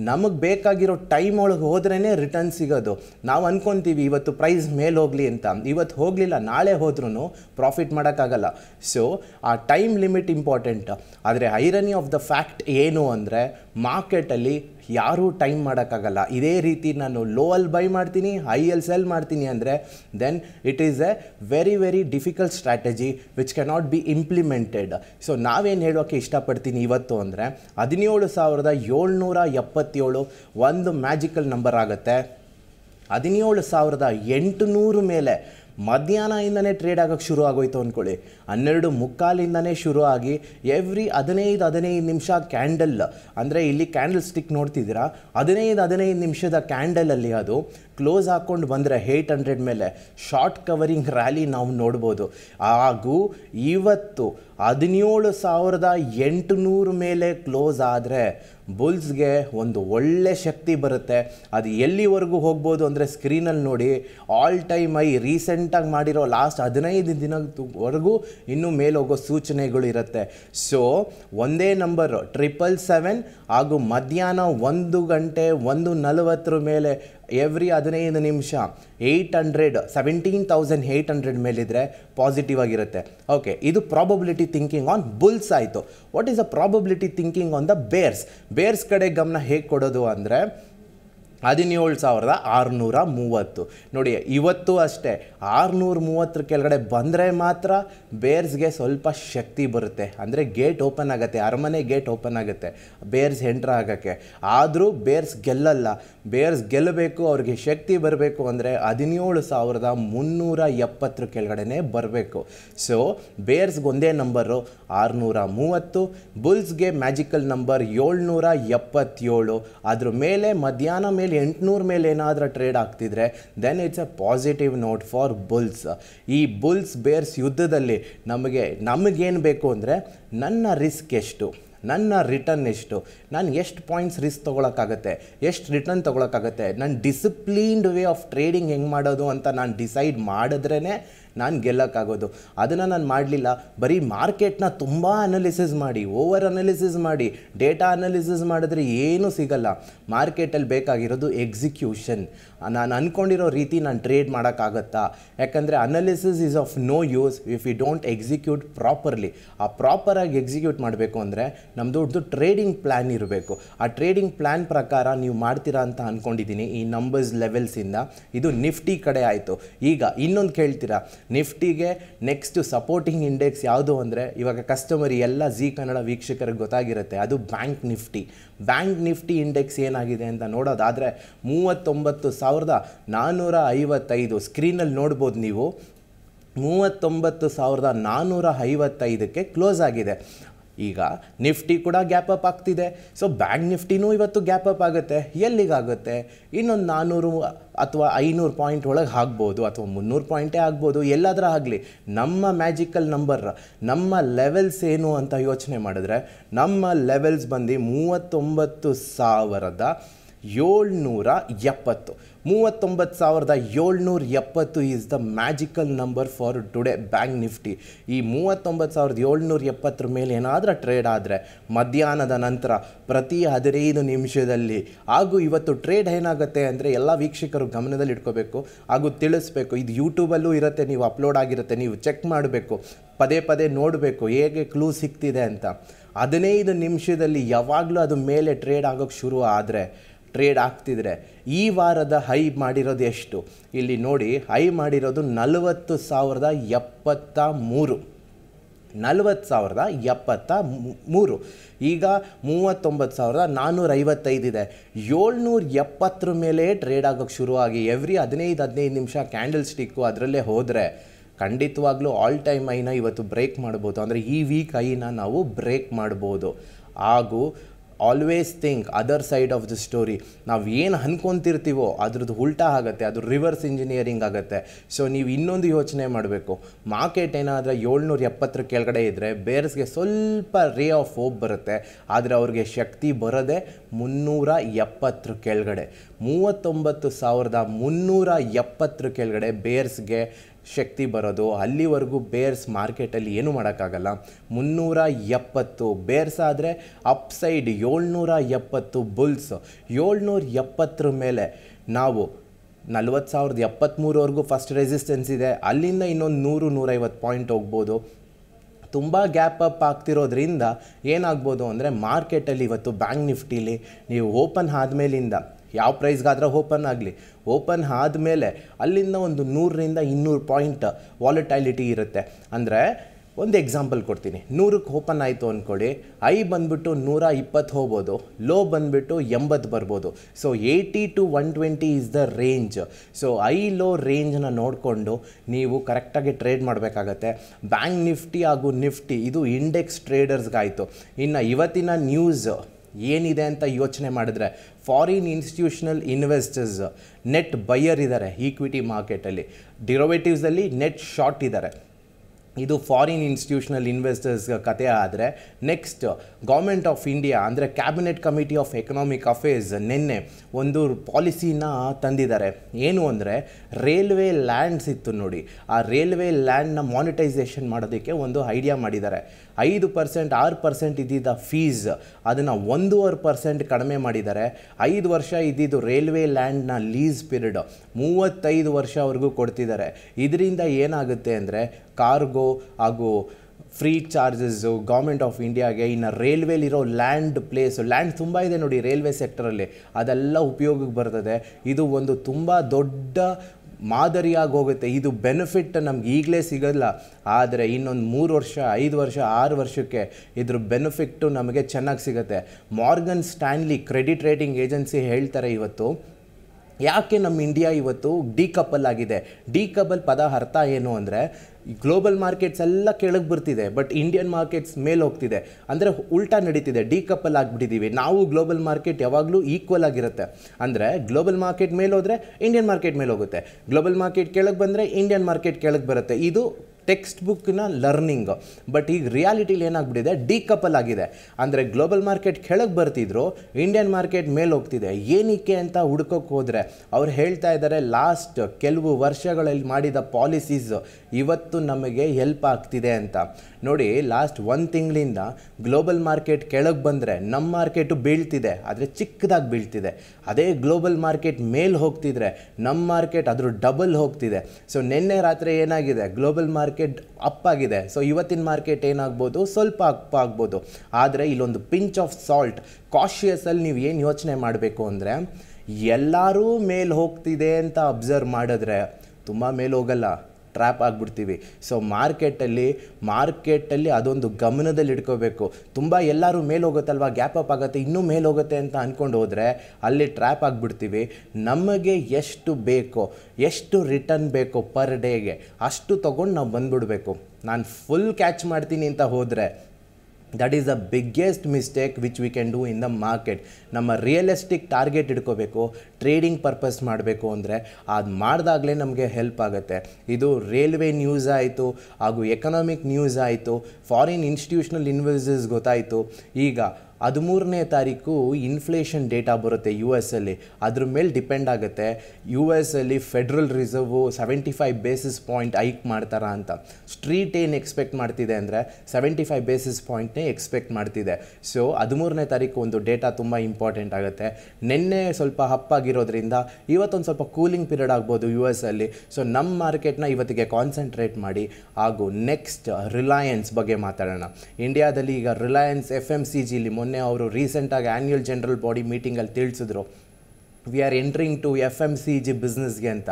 ನಮಗೆ ಬೇಕಾಗಿರೋ ಟೈಮ್ ಒಳಗೆ ಹೋದ್ರೇ ರಿಟರ್ನ್ ಸಿಗೋದು ನಾವು ಅಂದ್ಕೊತೀವಿ ಇವತ್ತು ಪ್ರೈಸ್ ಮೇಲೆ ಹೋಗಲಿ ಅಂತ ಇವತ್ತು ಹೋಗಲಿಲ್ಲ ನಾಳೆ ಹೋದ್ರೂ ಪ್ರಾಫಿಟ್ ಮಾಡೋಕ್ಕಾಗಲ್ಲ ಸೊ ಆ ಟೈಮ್ ಲಿಮಿಟ್ ಇಂಪಾರ್ಟೆಂಟ್ ಆದರೆ ಐರನಿ ಆಫ್ ದ ಫ್ಯಾಕ್ಟ್ ಏನು ಅಂದರೆ ಮಾರ್ಕೆಟಲ್ಲಿ ಯಾರೂ ಟೈಮ್ ಮಾಡೋಕ್ಕಾಗಲ್ಲ ಇದೇ ರೀತಿ ನಾನು ಲೋ ಅಲ್ಲಿ ಬೈ ಮಾಡ್ತೀನಿ ಹೈಯಲ್ಲಿ ಸೆಲ್ ಮಾಡ್ತೀನಿ ಅಂದರೆ then it is a very very difficult strategy which cannot be implemented so ನಾವೇನು ಹೇಳೋಕ್ಕೆ ಇಷ್ಟಪಡ್ತೀನಿ ಇವತ್ತು ಅಂದರೆ ಹದಿನೇಳು ಸಾವಿರದ ಏಳ್ನೂರ ಎಪ್ಪತ್ತೇಳು ಒಂದು ಮ್ಯಾಜಿಕಲ್ ನಂಬರ್ ಆಗುತ್ತೆ ಹದಿನೇಳು ಸಾವಿರದ ಎಂಟುನೂರು ಮೇಲೆ ಮಧ್ಯಾಹ್ನದಿಂದನೇ ಟ್ರೇಡ್ ಆಗೋಕ್ಕೆ ಶುರು ಆಗೋಯ್ತು ಅಂದ್ಕೊಳ್ಳಿ ಹನ್ನೆರಡು ಮುಕ್ಕಾಲಿಂದನೇ ಶುರು ಆಗಿ ಎವ್ರಿ ಹದಿನೈದು ಹದಿನೈದು ನಿಮಿಷ ಕ್ಯಾಂಡಲ್ ಅಂದರೆ ಇಲ್ಲಿ ಕ್ಯಾಂಡಲ್ ಸ್ಟಿಕ್ ನೋಡ್ತಿದ್ದೀರಾ ಹದಿನೈದು ಹದಿನೈದು ನಿಮಿಷದ ಕ್ಯಾಂಡಲಲ್ಲಿ ಅದು ಕ್ಲೋಸ್ ಹಾಕ್ಕೊಂಡು ಬಂದರೆ ಏಯ್ಟ್ ಹಂಡ್ರೆಡ್ ಮೇಲೆ ಶಾರ್ಟ್ ಕವರಿಂಗ್ ರ್ಯಾಲಿ ನಾವು ನೋಡ್ಬೋದು ಹಾಗೂ ಇವತ್ತು ಹದಿನೇಳು ಸಾವಿರದ ಎಂಟುನೂರು ಮೇಲೆ ಕ್ಲೋಸ್ ಆದರೆ ಬುಲ್ಸ್ಗೆ ಒಂದು ಒಳ್ಳೆ ಶಕ್ತಿ ಬರುತ್ತೆ ಅದು ಎಲ್ಲಿವರೆಗೂ ಹೋಗ್ಬೋದು ಅಂದರೆ ಸ್ಕ್ರೀನಲ್ಲಿ ನೋಡಿ ಆಲ್ ಟೈಮ್ ಐ ರೀಸೆಂಟಾಗಿ ಮಾಡಿರೋ ಲಾಸ್ಟ್ ಹದಿನೈದು ದಿನದವರೆಗೂ ಇನ್ನೂ ಮೇಲೆ ಹೋಗೋ ಸೂಚನೆಗಳು ಇರುತ್ತೆ ಸೊ ಒಂದೇ ನಂಬರು ಟ್ರಿಪಲ್ ಸೆವೆನ್ ಹಾಗೂ ಮಧ್ಯಾಹ್ನ ಒಂದು ಗಂಟೆ ಒಂದು ನಲವತ್ತರ ಮೇಲೆ ಎವ್ರಿ ಹದಿನೈದು ನಿಮಿಷ eight hundred seventeen thousand eight hundred ಮೇಲಿದ್ರೆ ಪಾಸಿಟಿವ್ ಆಗಿರುತ್ತೆ ಓಕೆ ಇದು ಪ್ರಾಬಬಿಲಿಟಿ ಥಿಂಕಿಂಗ್ ಆನ್ ಬುಲ್ಸ್ ಆಯಿತು what is a probability thinking on the bears bears ಕಡೆ ಗಮನ ಹೇಗೆ ಕೊಡೋದು ಅಂದರೆ ಹದಿನೇಳು ಸಾವಿರದ ಆರುನೂರ ಮೂವತ್ತು ನೋಡಿ ಇವತ್ತು ಅಷ್ಟೇ ಆರುನೂರ ಮೂವತ್ತರ ಕೆಳಗಡೆ ಬಂದರೆ ಮಾತ್ರ ಬೇರ್ಸ್ಗೆ ಸ್ವಲ್ಪ ಶಕ್ತಿ ಬರುತ್ತೆ ಅಂದರೆ ಗೇಟ್ ಓಪನ್ ಆಗುತ್ತೆ ಅರಮನೆ ಗೇಟ್ ಓಪನ್ ಆಗುತ್ತೆ ಬೇರ್ಸ್ ಎಂಟ್ರ್ ಆಗೋಕ್ಕೆ ಆದರೂ ಬೇರ್ಸ್ ಗೆಲ್ಲಲ್ಲ ಬೇರ್ಸ್ ಗೆಲ್ಲಬೇಕು ಅವ್ರಿಗೆ ಶಕ್ತಿ ಬರಬೇಕು ಅಂದರೆ ಹದಿನೇಳು ಸಾವಿರದ ಮುನ್ನೂರ ಎಪ್ಪತ್ತರ ಕೆಳಗಡೆನೇ ಬರಬೇಕು ಸೊ ಬೇರ್ಸ್ಗೆ ಒಂದೇ ನಂಬರು ಆರುನೂರ ಮೂವತ್ತು ಬುಲ್ಸ್ಗೆ ಮ್ಯಾಜಿಕಲ್ ನಂಬರ್ ಏಳ್ನೂರ ಎಪ್ಪತ್ತೇಳು ಅದ್ರ ಮೇಲೆ ಮಧ್ಯಾಹ್ನ ಮೇಲೆ ಎಂಟುನೂರ ಮೇಲೆ ಏನಾದರೂ ಟ್ರೇಡ್ ಆಗ್ತಿದ್ರೆ then it's a positive note for bulls ಈ ಬುಲ್ಸ್ ಬೇರ್ಸ್ ಯುದ್ಧದಲ್ಲಿ ನಮಗೆ ನಮಗೇನು ಬೇಕು ಅಂದರೆ ನನ್ನ ರಿಸ್ಕ್ ಎಷ್ಟು ನನ್ನ ರಿಟರ್ನ್ ಎಷ್ಟು ನಾನು ಎಷ್ಟು ಪಾಯಿಂಟ್ಸ್ ರಿಸ್ಕ್ ತೊಗೊಳಕ್ಕಾಗತ್ತೆ ಎಷ್ಟು ರಿಟರ್ನ್ ತೊಗೊಳಕ್ಕಾಗತ್ತೆ ನಾನು ಡಿಸಿಪ್ಲೀನ್ಡ್ ವೇ ಆಫ್ ಟ್ರೇಡಿಂಗ್ ಹೆಂಗೆ ಮಾಡೋದು ಅಂತ ನಾನು ಡಿಸೈಡ್ ಮಾಡಿದ್ರೇ ನಾನು ಗೆಲ್ಲಕ್ಕಾಗೋದು ಅದನ್ನು ನಾನು ಮಾಡಲಿಲ್ಲ ಬರೀ ಮಾರ್ಕೆಟ್ನ ತುಂಬ ಅನಾಲಿಸಿಸ್ ಮಾಡಿ ಓವರ್ ಅನಾಲಿಸಿಸ್ ಮಾಡಿ ಡೇಟಾ ಅನಾಲಿಸಿಸ್ ಮಾಡಿದ್ರೆ ಏನೂ ಸಿಗಲ್ಲ ಮಾರ್ಕೆಟಲ್ಲಿ ಬೇಕಾಗಿರೋದು ಎಕ್ಸಿಕ್ಯೂಷನ್ ನಾನು ಅಂದ್ಕೊಂಡಿರೋ ರೀತಿ ನಾನು ಟ್ರೇಡ್ ಮಾಡೋಕ್ಕಾಗತ್ತಾ ಯಾಕಂದರೆ analysis is of no use if you don't execute properly ಆ ಪ್ರಾಪರಾಗಿ ಎಕ್ಸಿಕ್ಯೂಟ್ ಮಾಡಬೇಕು ಅಂದರೆ ನಮ್ಮ ದೊಡ್ಡದು ಟ್ರೇಡಿಂಗ್ ಪ್ಲ್ಯಾನ್ ಇರಬೇಕು ಆ ಟ್ರೇಡಿಂಗ್ ಪ್ಲ್ಯಾನ್ ಪ್ರಕಾರ ನೀವು ಮಾಡ್ತೀರಾ ಅಂತ ಅಂದ್ಕೊಂಡಿದ್ದೀನಿ ಈ ನಂಬರ್ಸ್ ಲೆವೆಲ್ಸಿಂದ ಇದು ನಿಫ್ಟಿ ಕಡೆ ಆಯಿತು ಈಗ ಇನ್ನೊಂದು ಕೇಳ್ತೀರಾ ನಿಫ್ಟಿಗೆ ನೆಕ್ಸ್ಟ್ ಸಪೋರ್ಟಿಂಗ್ ಇಂಡೆಕ್ಸ್ ಯಾವುದು ಅಂದರೆ ಇವಾಗ ಕಸ್ಟಮರ್ ಎಲ್ಲ ಜಿ ಕನ್ನಡ ವೀಕ್ಷಕರಿಗೆ ಗೊತ್ತಾಗಿರುತ್ತೆ ಅದು bank Nifty bank Nifty index ಏನಾಗಿದೆ ಅಂತ ನೋಡೋದಾದರೆ ಮೂವತ್ತೊಂಬತ್ತು ಸಾವಿರದ ನಾನ್ನೂರ ಐವತ್ತೈದು ಸ್ಕ್ರೀನಲ್ಲಿ ನೋಡ್ಬೋದು ನೀವು ಮೂವತ್ತೊಂಬತ್ತು ಸಾವಿರದ ನಾನ್ನೂರ ಐವತ್ತೈದಕ್ಕೆ ಕ್ಲೋಸ್ ಆಗಿದೆ ಈಗ ನಿಫ್ಟಿ ಕೂಡ ಗ್ಯಾಪ್ ಅಪ್ ಆಗ್ತಿದೆ ಸೊ ಬ್ಯಾಂಕ್ ನಿಫ್ಟಿನೂ ಇವತ್ತು ಗ್ಯಾಪ್ ಅಪ್ ಆಗುತ್ತೆ ಎಲ್ಲಿಗಾಗುತ್ತೆ ಇನ್ನೊಂದು ನಾನ್ನೂರು ಅಥವಾ ಐನೂರು ಪಾಯಿಂಟ್ ಒಳಗೆ ಆಗ್ಬೋದು ಅಥವಾ ಮುನ್ನೂರು ಪಾಯಿಂಟೇ ಆಗ್ಬೋದು ಎಲ್ಲಾದರೂ ಆಗಲಿ ನಮ್ಮ ಮ್ಯಾಜಿಕಲ್ ನಂಬರ್ ನಮ್ಮ ಲೆವೆಲ್ಸ್ ಏನು ಅಂತ ಯೋಚನೆ ಮಾಡಿದ್ರೆ ನಮ್ಮ ಲೆವೆಲ್ಸ್ ಬಂದು ಮೂವತ್ತೊಂಬತ್ತು ಸಾವಿರದ ಏಳ್ನೂರ ಎಪ್ಪತ್ತು ಮೂವತ್ತೊಂಬತ್ತು ಸಾವಿರದ ಏಳ್ನೂರ ಎಪ್ಪತ್ತು is the magical number for today bank Nifty ಈ ಮೂವತ್ತೊಂಬತ್ತು ಸಾವಿರದ ಏಳ್ನೂರ ಎಪ್ಪತ್ತರ ಮೇಲೆ ಏನಾದರೂ ಟ್ರೇಡ್ ಆದರೆ ಮಧ್ಯಾಹ್ನದ ನಂತರ ಪ್ರತಿ ಹದಿನೈದು ನಿಮಿಷದಲ್ಲಿ ಹಾಗೂ ಇವತ್ತು ಟ್ರೇಡ್ ಏನಾಗುತ್ತೆ ಅಂದರೆ ಎಲ್ಲ ವೀಕ್ಷಕರು ಗಮನದಲ್ಲಿ ಇಟ್ಕೋಬೇಕು ಹಾಗೂ ತಿಳಿಸ್ಬೇಕು ಇದು ಯೂಟ್ಯೂಬಲ್ಲೂ ಇರುತ್ತೆ ನೀವು ಅಪ್ಲೋಡ್ ಆಗಿರುತ್ತೆ ನೀವು ಚೆಕ್ ಮಾಡಬೇಕು ಪದೇ ಪದೇ ನೋಡಬೇಕು ಹೇಗೆ ಕ್ಲೂ ಸಿಗ್ತಿದೆ ಅಂತ ಹದಿನೈದು ನಿಮಿಷದಲ್ಲಿ ಯಾವಾಗಲೂ ಅದು ಮೇಲೆ ಟ್ರೇಡ್ ಆಗೋಕ್ಕೆ ಶುರು ಆದರೆ ಟ್ರೇಡ್ ಆಗ್ತಿದ್ರೆ ಈ ವಾರದ ಹೈ ಮಾಡಿರೋದು ಎಷ್ಟು ಇಲ್ಲಿ ನೋಡಿ ಹೈ ಮಾಡಿರೋದು ನಲವತ್ತು ಸಾವಿರದ ಎಪ್ಪತ್ತ ಮೂರು ನಲವತ್ತು ಸಾವಿರದ ಎಪ್ಪತ್ತ ಮೂರು ಈಗ ಮೂವತ್ತೊಂಬತ್ತು ಸಾವಿರದ ನಾನ್ನೂರ ಐವತ್ತೈದು ಇದೆ ಏಳ್ನೂರ ಎಪ್ಪತ್ತರ ಮೇಲೆ ಟ್ರೇಡ್ ಆಗೋಕ್ಕೆ ಶುರುವಾಗಿ ಎವ್ರಿ ಹದಿನೈದು ಹದಿನೈದು ನಿಮಿಷ ಕ್ಯಾಂಡಲ್ ಸ್ಟಿಕ್ಕು ಅದರಲ್ಲೇ ಹೋದರೆ ಖಂಡಿತವಾಗ್ಲೂ ಆಲ್ ಟೈಮ್ ಐನ ಇವತ್ತು ಬ್ರೇಕ್ ಮಾಡ್ಬೋದು ಅಂದರೆ ಈ ವೀಕ್ ಐನ ನಾವು ಬ್ರೇಕ್ ಮಾಡ್ಬೋದು ಹಾಗೂ always think other side of the story ನಾವು ಏನು ಅಂದ್ಕೊತಿರ್ತೀವೋ ಅದ್ರದ್ದು ಉಲ್ಟಾ ಆಗುತ್ತೆ ಅದು ರಿವರ್ಸ್ ಇಂಜಿನಿಯರಿಂಗ್ ಆಗುತ್ತೆ ಸೊ ನೀವು ಇನ್ನೊಂದು ಯೋಚನೆ ಮಾಡಬೇಕು ಮಾರ್ಕೆಟ್ ಏನಾದರೂ ಏಳ್ನೂರ ಎಪ್ಪತ್ತರ ಕೆಳಗಡೆ ಇದ್ದರೆ ಬೇರ್ಸ್ಗೆ ಸ್ವಲ್ಪ ರೇ ಆಫ್ ಹೋಪ್ ಬರುತ್ತೆ ಆದರೆ ಅವ್ರಿಗೆ ಶಕ್ತಿ ಬರೋದೇ ಮುನ್ನೂರ ಎಪ್ಪತ್ತರ ಕೆಳಗಡೆ ಮೂವತ್ತೊಂಬತ್ತು ಸಾವಿರದ ಮುನ್ನೂರ ಎಪ್ಪತ್ತರ ಕೆಳಗಡೆ ಬೇರ್ಸ್ಗೆ ಶಕ್ತಿ ಬರೋದು ಅಲ್ಲಿವರೆಗೂ ಬೇರ್ಸ್ ಮಾರ್ಕೆಟಲ್ಲಿ ಏನೂ ಮಾಡೋಕ್ಕಾಗಲ್ಲ ಮುನ್ನೂರ ಎಪ್ಪತ್ತು ಬೇರ್ಸ್ ಆದರೆ ಅಪ್ಸೈಡ್ ಸೈಡ್ ಏಳ್ನೂರ ಎಪ್ಪತ್ತು ಬುಲ್ಸ್ ಏಳ್ನೂರ ಎಪ್ಪತ್ತರ ಮೇಲೆ ನಾವು ನಲ್ವತ್ತು ಸಾವಿರದ ಎಪ್ಪತ್ತ್ಮೂರವರೆಗೂ ಫಸ್ಟ್ ರೆಸಿಸ್ಟೆನ್ಸ್ ಇದೆ ಅಲ್ಲಿಂದ ಇನ್ನೊಂದು ನೂರು ನೂರೈವತ್ತು ಪಾಯಿಂಟ್ ಹೋಗ್ಬೋದು ತುಂಬ ಗ್ಯಾಪ್ ಅಪ್ ಆಗ್ತಿರೋದ್ರಿಂದ ಏನಾಗ್ಬೋದು ಅಂದರೆ ಮಾರ್ಕೆಟಲ್ಲಿ ಇವತ್ತು ಬ್ಯಾಂಕ್ ನಿಫ್ಟಿಲಿ ನೀವು ಓಪನ್ ಆದಮೇಲಿಂದ ಯಾವ ಪ್ರೈಸ್ಗಾದ್ರೆ ಓಪನ್ ಆಗಲಿ ಓಪನ್ ಆದಮೇಲೆ ಅಲ್ಲಿಂದ ಒಂದು ನೂರರಿಂದ ಇನ್ನೂರು ಪಾಯಿಂಟ್ ವಾಲಿಟೈಲಿಟಿ ಇರುತ್ತೆ ಅಂದರೆ ಒಂದು ಎಕ್ಸಾಂಪಲ್ ಕೊಡ್ತೀನಿ ನೂರಕ್ಕೆ ಓಪನ್ ಆಯಿತು ಅಂದ್ಕೊಳ್ಳಿ ಐ ಬಂದುಬಿಟ್ಟು ನೂರ ಇಪ್ಪತ್ತು ಹೋಗ್ಬೋದು ಲೋ ಬಂದುಬಿಟ್ಟು ಎಂಬತ್ತು ಬರ್ಬೋದು so eighty to one twenty is the range so high low ರೇಂಜನ್ನ ನೋಡಿಕೊಂಡು ನೀವು ಕರೆಕ್ಟಾಗಿ ಟ್ರೇಡ್ ಮಾಡಬೇಕಾಗತ್ತೆ ಬ್ಯಾಂಕ್ ನಿಫ್ಟಿ ಹಾಗೂ ನಿಫ್ಟಿ ಇದು ಇಂಡೆಕ್ಸ್ ಟ್ರೇಡರ್ಸ್ಗಾಯಿತು ಇನ್ನು ಇವತ್ತಿನ ನ್ಯೂಸ್ ಏನಿದೆ ಅಂತ ಯೋಚನೆ ಮಾಡಿದ್ರೆ foreign institutional investors net buyer ಇದ್ದಾರೆ ಈಕ್ವಿಟಿ ಮಾರ್ಕೆಟಲ್ಲಿ ಡಿರೋವೇಟಿವ್ಸಲ್ಲಿ ನೆಟ್ ಶಾರ್ಟ್ ಇದ್ದಾರೆ ಇದು ಫಾರಿನ್ ಇನ್ಸ್ಟಿಟ್ಯೂಷನಲ್ ಇನ್ವೆಸ್ಟರ್ಸ್ ಕತೆ ಆದರೆ ನೆಕ್ಸ್ಟ್ ಗೌರ್ಮೆಂಟ್ ಆಫ್ ಇಂಡಿಯಾ ಅಂದರೆ cabinet committee of economic affairs ನಿನ್ನೆ ಒಂದು ಪಾಲಿಸಿನ ತಂದಿದ್ದಾರೆ ಏನು ಅಂದರೆ ರೈಲ್ವೆ ಲ್ಯಾಂಡ್ಸ್ ಇತ್ತು ನೋಡಿ ಆ ರೈಲ್ವೆ ಲ್ಯಾಂಡ್ನ ಮಾನಿಟೈಸೇಷನ್ ಮಾಡೋದಕ್ಕೆ ಒಂದು ಐಡಿಯಾ ಮಾಡಿದ್ದಾರೆ ಐದು ಪರ್ಸೆಂಟ್ ಆರು ಪರ್ಸೆಂಟ್ ಇದ್ದಿದ್ದ ಫೀಸ್ ಅದನ್ನು ಒಂದೂವರೆ ಪರ್ಸೆಂಟ್ ಕಡಿಮೆ ಮಾಡಿದ್ದಾರೆ ಐದು ವರ್ಷ ಇದ್ದಿದ್ದು ರೈಲ್ವೆ ಲ್ಯಾಂಡ್ನ ಲೀಸ್ ಪೀರಿಯಡ್ ಮೂವತ್ತೈದು ವರ್ಷವರೆಗೂ ಕೊಡ್ತಿದ್ದಾರೆ ಇದರಿಂದ ಏನಾಗುತ್ತೆ ಅಂದರೆ ಕಾರ್ಗೋ ಹಾಗೂ ಫ್ರೀ ಚಾರ್ಜಸ್ಸು ಗೌರ್ಮೆಂಟ್ ಆಫ್ ಇಂಡಿಯಾಗೆ ಇನ್ನು ರೈಲ್ವೇಲಿರೋ ಲ್ಯಾಂಡ್ ಪ್ಲೇಸು ಲ್ಯಾಂಡ್ ತುಂಬ ಇದೆ ನೋಡಿ ರೈಲ್ವೆ ಸೆಕ್ಟರಲ್ಲಿ ಅದೆಲ್ಲ ಉಪಯೋಗಕ್ಕೆ ಬರ್ತದೆ ಇದು ಒಂದು ತುಂಬ ದೊಡ್ಡ ಮಾದರಿಯಾಗಿ ಹೋಗುತ್ತೆ ಇದು ಬೆನಿಫಿಟ್ ನಮ್ಗೆ ಈಗಲೇ ಸಿಗೋಲ್ಲ ಆದರೆ ಇನ್ನೊಂದು ಮೂರು ವರ್ಷ ಐದು ವರ್ಷ ಆರು ವರ್ಷಕ್ಕೆ ಇದ್ರ ಬೆನಿಫಿಟ್ಟು ನಮಗೆ ಚೆನ್ನಾಗಿ ಸಿಗುತ್ತೆ Morgan Stanley credit rating agency ಹೇಳ್ತಾರೆ ಇವತ್ತು ಯಾಕೆ ನಮ್ಮ ಇಂಡಿಯಾ ಇವತ್ತು ಡಿಕಪಲ್ ಆಗಿದೆ ಡಿಕಪಲ್ ಪದ ಅರ್ಥ ಏನು ಅಂದರೆ ಗ್ಲೋಬಲ್ ಮಾರ್ಕೆಟ್ಸ್ ಎಲ್ಲ ಕೆಳಗೆ ಬರ್ತಿದೆ ಬಟ್ ಇಂಡಿಯನ್ ಮಾರ್ಕೆಟ್ಸ್ ಮೇಲೆ ಹೋಗ್ತಿದೆ ಅಂದರೆ ಉಲ್ಟಾ ನಡೀತಿದೆ ಡಿಕಪಲ್ ಆಗಿಬಿಟ್ಟಿದ್ದೀವಿ ನಾವು ಗ್ಲೋಬಲ್ ಮಾರ್ಕೆಟ್ ಯಾವಾಗಲೂ ಈಕ್ವಲ್ ಆಗಿರುತ್ತೆ ಅಂದರೆ ಗ್ಲೋಬಲ್ ಮಾರ್ಕೆಟ್ ಮೇಲೆ ಹೋದರೆ ಇಂಡಿಯನ್ ಮಾರ್ಕೆಟ್ ಮೇಲೆ ಹೋಗುತ್ತೆ ಗ್ಲೋಬಲ್ ಮಾರ್ಕೆಟ್ ಕೆಳಗೆ ಬಂದರೆ ಇಂಡಿಯನ್ ಮಾರ್ಕೆಟ್ ಕೆಳಗೆ ಬರುತ್ತೆ ಇದು ಟೆಕ್ಸ್ಟ್ ಬುಕ್ನ ಲರ್ನಿಂಗ್ ಬಟ್ ಈಗ ರಿಯಾಲಿಟಿಲಿ ಏನಾಗ್ಬಿಟ್ಟಿದೆ ಡಿಕಪಲ್ ಆಗಿದೆ ಅಂದರೆ ಗ್ಲೋಬಲ್ ಮಾರ್ಕೆಟ್ ಕೆಳಗೆ ಬರ್ತಿದ್ರು ಇಂಡಿಯನ್ ಮಾರ್ಕೆಟ್ ಮೇಲೆ ಹೋಗ್ತಿದೆ ಏನಕ್ಕೆ ಅಂತ ಹುಡ್ಕೋಕ್ಕೆ ಹೋದರೆ ಅವ್ರು ಹೇಳ್ತಾ ಇದ್ದಾರೆ ಲಾಸ್ಟ್ ಕೆಲವು ವರ್ಷಗಳಲ್ಲಿ ಮಾಡಿದ ಪಾಲಿಸೀಸ್ ಇವತ್ತು ನಮಗೆ ಹೆಲ್ಪ್ ಆಗ್ತಿದೆ ಅಂತ ನೋಡಿ ಲಾಸ್ಟ್ ಒಂದು ತಿಂಗಳಿಂದ ಗ್ಲೋಬಲ್ ಮಾರ್ಕೆಟ್ ಕೆಳಗೆ ಬಂದರೆ ನಮ್ಮ ಮಾರ್ಕೆಟು ಬೀಳ್ತಿದೆ ಆದರೆ ಚಿಕ್ಕದಾಗಿ ಬೀಳ್ತಿದೆ ಅದೇ ಗ್ಲೋಬಲ್ ಮಾರ್ಕೆಟ್ ಮೇಲೆ ಹೋಗ್ತಿದ್ರೆ ನಮ್ಮ ಮಾರ್ಕೆಟ್ ಅದ್ರ ಡಬಲ್ ಹೋಗ್ತಿದೆ ಸೊ ನಿನ್ನೆ ರಾತ್ರಿ ಏನಾಗಿದೆ ಗ್ಲೋಬಲ್ ಮಾರ್ಕೆಟ್ ಮಾರ್ಕೆಟ್ ಅಪ್ ಆಗಿದೆ ಸೊ ಇವತ್ತಿನ ಮಾರ್ಕೆಟ್ ಏನಾಗ್ಬೋದು ಸ್ವಲ್ಪ ಅಪ್ ಆಗ್ಬೋದು ಆದರೆ ಇಲ್ಲೊಂದು ಪಿಂಚ್ ಆಫ್ ಸಾಲ್ಟ್ ಕಾಶಿಯಸಲ್ಲಿ ನೀವು ಏನು ಯೋಚನೆ ಮಾಡಬೇಕು ಅಂದರೆ ಎಲ್ಲರೂ ಮೇಲೆ ಹೋಗ್ತಿದೆ ಅಂತ ಅಬ್ಸರ್ವ್ ಮಾಡಿದ್ರೆ ತುಂಬ ಮೇಲೆ ಹೋಗಲ್ಲ ಟ್ರ್ಯಾಪ್ ಆಗಿಬಿಡ್ತೀವಿ ಸೊ ಮಾರ್ಕೆಟಲ್ಲಿ ಮಾರ್ಕೆಟಲ್ಲಿ ಅದೊಂದು ಗಮನದಲ್ಲಿ ಇಟ್ಕೋಬೇಕು ತುಂಬ ಎಲ್ಲರೂ ಮೇಲೋಗುತ್ತಲ್ವ ಗ್ಯಾಪಪ್ ಗ್ಯಾಪ್ ಅಪ್ ಆಗುತ್ತೆ ಇನ್ನೂ ಮೇಲೋಗುತ್ತೆ ಅಂತ ಅಂದ್ಕೊಂಡು ಹೋದರೆ ಅಲ್ಲಿ ಟ್ರ್ಯಾಪ್ ಆಗಿಬಿಡ್ತೀವಿ ನಮಗೆ ಎಷ್ಟು ಬೇಕೋ ಎಷ್ಟು ರಿಟರ್ನ್ ಬೇಕೋ ಪರ್ ಡೇಗೆ ಅಷ್ಟು ತೊಗೊಂಡು ನಾವು ಬಂದ್ಬಿಡಬೇಕು ನಾನು ಫುಲ್ ಕ್ಯಾಚ್ ಮಾಡ್ತೀನಿ ಅಂತ ಹೋದರೆ that is the biggest mistake which we can do in the market ನಮ್ಮ ರಿಯಲಿಸ್ಟಿಕ್ ಟಾರ್ಗೆಟ್ ಇಟ್ಕೋಬೇಕು ಟ್ರೇಡಿಂಗ್ ಪರ್ಪಸ್ ಮಾಡಬೇಕು ಅಂದರೆ ಅದು ಮಾಡಿದಾಗಲೇ ನಮಗೆ ಹೆಲ್ಪ್ ಆಗುತ್ತೆ ಇದು ರೈಲ್ವೆ ನ್ಯೂಸ್ ಆಯಿತು ಹಾಗೂ ಎಕನಾಮಿಕ್ ನ್ಯೂಸ್ ಆಯಿತು ಫಾರಿನ್ ಇನ್ಸ್ಟಿಟ್ಯೂಷನಲ್ ಇನ್ವೆಸ್ಟರ್ಸ್ ಗೊತ್ತಾಯಿತು ಈಗ ಹದಿಮೂರನೇ ತಾರೀಕು ಇನ್ಫ್ಲೇಷನ್ ಡೇಟಾ ಬರುತ್ತೆ ಯು ಎಸ್ಸಲ್ಲಿ ಅಲ್ಲಿ ಅದ್ರ ಮೇಲೆ ಡಿಪೆಂಡ್ ಆಗುತ್ತೆ ಯು ಎಸ್ ಅಲ್ಲಿ federal reserve seventy five basis point hike ಮಾಡ್ತಾರಾ ಅಂತ ಸ್ಟ್ರೀಟ್ ಏನು ಎಕ್ಸ್ಪೆಕ್ಟ್ ಮಾಡ್ತಿದೆ ಅಂದರೆ ಸೆವೆಂಟಿ ಫೈವ್ ಬೇಸಿಸ್ ಪಾಯಿಂಟ್ನೇ ಎಕ್ಸ್ಪೆಕ್ಟ್ ಮಾಡ್ತಿದೆ ಸೊ ಹದಿಮೂರನೇ ತಾರೀಕು ಒಂದು ಡೇಟಾ ತುಂಬ ಇಂಪಾರ್ಟೆಂಟ್ ಆಗುತ್ತೆ ನಿನ್ನೆ ಸ್ವಲ್ಪ ಹಪ್ಪಾಗಿರೋದ್ರಿಂದ ಇವತ್ತೊಂದು ಸ್ವಲ್ಪ ಕೂಲಿಂಗ್ ಪೀರಿಯಡ್ ಆಗ್ಬೋದು ಯು ಎಸ್ ಅಲ್ಲಿ ಸೊ ನಮ್ಮ ಮಾರ್ಕೆಟ್ನ ಇವತ್ತಿಗೆ ಕಾನ್ಸಂಟ್ರೇಟ್ ಮಾಡಿ ಹಾಗೂ ನೆಕ್ಸ್ಟ್ ರಿಲಯನ್ಸ್ ಬಗ್ಗೆ ಮಾತಾಡೋಣ ಇಂಡಿಯಾದಲ್ಲಿ ಈಗ ರಿಲಯನ್ಸ್ ಎಫ್ ಎಮ್ ಸಿ ಜಿಲಿ ಮೊನ್ನೆ ಅವರು ರೀಸೆಂಟಾಗಿ ಆ್ಯನ್ಯುಯಲ್ ಜನರಲ್ ಬಾಡಿ ಮೀಟಿಂಗಲ್ಲಿ ತಿಳಿಸಿದ್ರು we are entering to F M C G ಬಿಸ್ನೆಸ್ಗೆ ಅಂತ